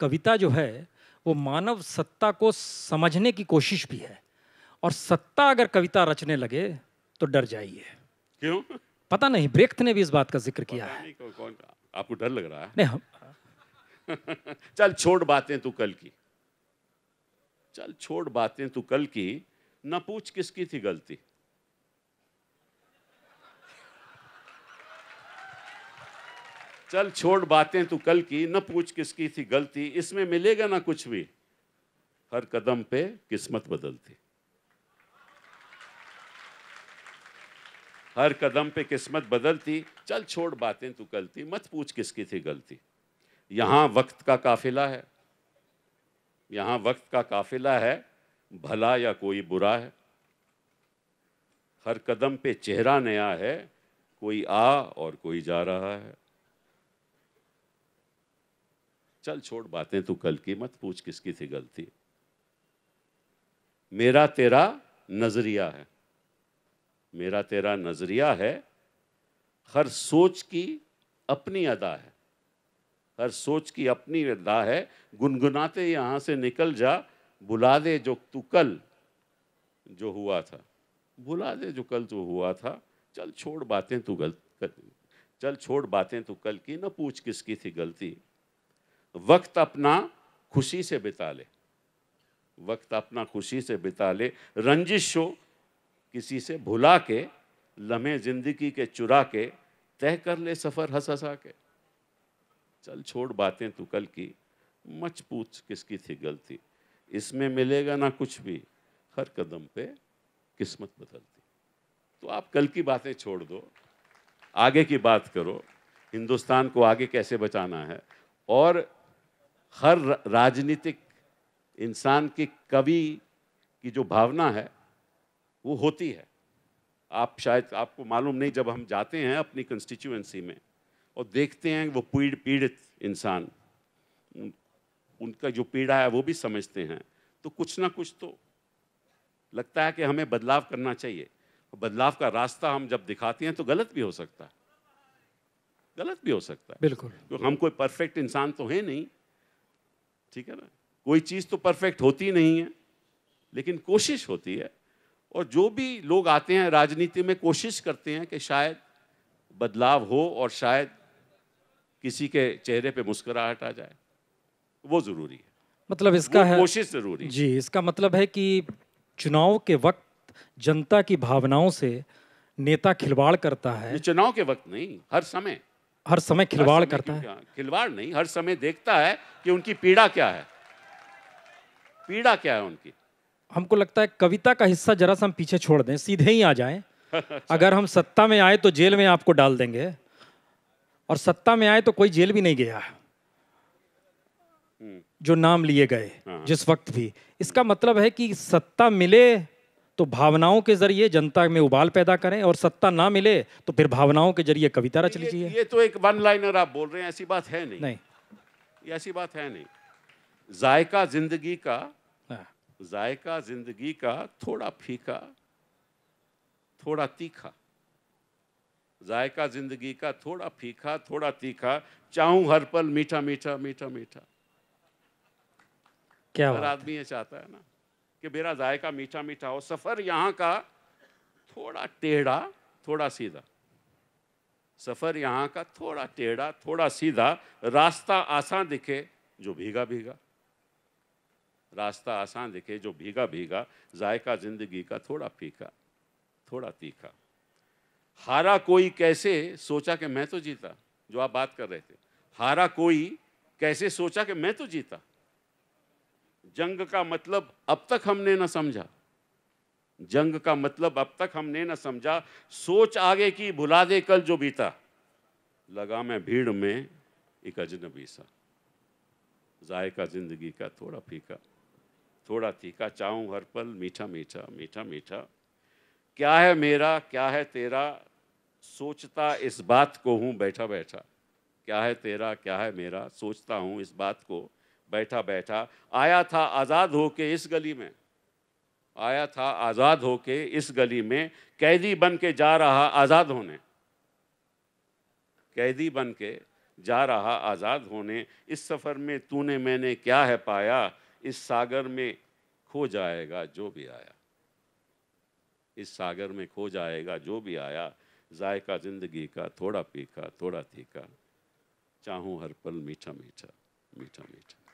कविता जो है वो मानव सत्ता को समझने की कोशिश भी है और सत्ता अगर कविता रचने लगे तो डर जाइए क्यों पता नहीं ब्रेक्थ ने भी इस बात का जिक्र किया है कौन आपको डर लग रहा है नहीं चल छोड़ बातें तू कल की चल छोड़ बातें तू कल की ना पूछ किसकी थी गलती चल छोड़ बातें तू कल की न पूछ किसकी थी गलती इसमें मिलेगा ना कुछ भी हर कदम पे किस्मत बदलती हर कदम पे किस्मत बदलती चल छोड़ बातें तू गलती मत पूछ किसकी थी गलती यहां वक्त का काफिला है यहां वक्त का काफिला है भला या कोई बुरा है हर कदम पे चेहरा नया है कोई आ और कोई जा रहा है चल छोड़ बातें तू कल की मत पूछ किसकी थी गलती मेरा तेरा नज़रिया है मेरा तेरा नज़रिया है हर सोच की अपनी अदा है हर सोच की अपनी अदा है गुनगुनाते यहां से निकल जा बुला दे जो तू कल जो हुआ था बुला दे जो कल जो हुआ था चल छोड़ बातें तू गलत चल छोड़ बातें तू कल की ना पूछ किसकी थी गलती वक्त अपना खुशी से बिता ले वक्त अपना खुशी से बिता ले रंजिश हो किसी से भुला के लम्हे ज़िंदगी के चुरा के तय कर ले सफ़र हंस हंसा के चल छोड़ बातें तू कल की मच पूछ किसकी थी गलती इसमें मिलेगा ना कुछ भी हर कदम पे किस्मत बदलती तो आप कल की बातें छोड़ दो आगे की बात करो हिंदुस्तान को आगे कैसे बचाना है और हर राजनीतिक इंसान के कवि की जो भावना है वो होती है आप शायद आपको मालूम नहीं जब हम जाते हैं अपनी कंस्टिट्यूएंसी में और देखते हैं वो पीड़ पीड़ित इंसान उनका जो पीड़ा है वो भी समझते हैं तो कुछ ना कुछ तो लगता है कि हमें बदलाव करना चाहिए बदलाव का रास्ता हम जब दिखाते हैं तो गलत भी हो सकता है गलत भी हो सकता है बिल्कुल तो हम कोई परफेक्ट इंसान तो है नहीं ठीक है ना कोई चीज़ तो परफेक्ट होती नहीं है लेकिन कोशिश होती है और जो भी लोग आते हैं राजनीति में कोशिश करते हैं कि शायद बदलाव हो और शायद किसी के चेहरे पे मुस्कुराहट आ जाए वो ज़रूरी है मतलब इसका है कोशिश ज़रूरी जी इसका मतलब है कि चुनाव के वक्त जनता की भावनाओं से नेता खिलवाड़ करता है चुनाव के वक्त नहीं हर समय हर समय खिलवाड़ करता है खिलवाड़ नहीं हर समय देखता है कि उनकी पीड़ा क्या है पीड़ा क्या है उनकी हमको लगता है कविता का हिस्सा जरा सा हम पीछे छोड़ दें सीधे ही आ जाए अच्छा। अगर हम सत्ता में आए तो जेल में आपको डाल देंगे और सत्ता में आए तो कोई जेल भी नहीं गया हम्म। जो नाम लिए गए हाँ। जिस वक्त भी इसका मतलब है कि सत्ता मिले तो भावनाओं के जरिए जनता में उबाल पैदा करें और सत्ता ना मिले तो फिर भावनाओं के जरिए कविता रच लीजिए ये तो एक वन लाइनर आप बोल रहे हैं ऐसी बात है नहीं नहीं ये ऐसी बात है नहीं जायका जिंदगी का हाँ। जायका जिंदगी का थोड़ा फीका थोड़ा तीखा जायका जिंदगी का थोड़ा फीका थोड़ा तीखा चाहूं हर पल मीठा मीठा मीठा मीठा क्या हर आदमी ये चाहता है ना कि मेरा जायका मीठा मीठा हो सफ़र यहाँ का थोड़ा टेढ़ा थोड़ा सीधा सफ़र यहाँ का थोड़ा टेढ़ा थोड़ा सीधा रास्ता आसान दिखे जो भीगा भीगा रास्ता आसान दिखे जो भीगा भीगा जायका जिंदगी का थोड़ा फीका थोड़ा तीखा हारा कोई कैसे सोचा कि मैं तो जीता जो आप बात कर रहे थे हारा कोई कैसे सोचा कि मैं तो जीता जंग का मतलब अब तक हमने ना समझा जंग का मतलब अब तक हमने ना समझा सोच आगे की भुला दे कल जो बीता लगा मैं भीड़ में एक अजनबी सा जायका जिंदगी का थोड़ा फीका थोड़ा तीखा चाहूँ हर पल मीठा मीठा मीठा मीठा क्या है मेरा क्या है तेरा सोचता इस बात को हूं बैठा बैठा क्या है तेरा क्या है मेरा सोचता हूं इस बात को बैठा बैठा आया था आज़ाद होके इस गली में आया था आज़ाद होके इस गली में कैदी बन के जा रहा आज़ाद होने कैदी बन के जा रहा आज़ाद होने इस सफ़र में तूने मैंने क्या है पाया इस सागर में खो जाएगा जो भी आया इस सागर में खो जाएगा जो भी आया जायका ज़िंदगी का थोड़ा पीका थोड़ा तीखा चाहूँ हर पल मीठा मीठा मीठा मीठा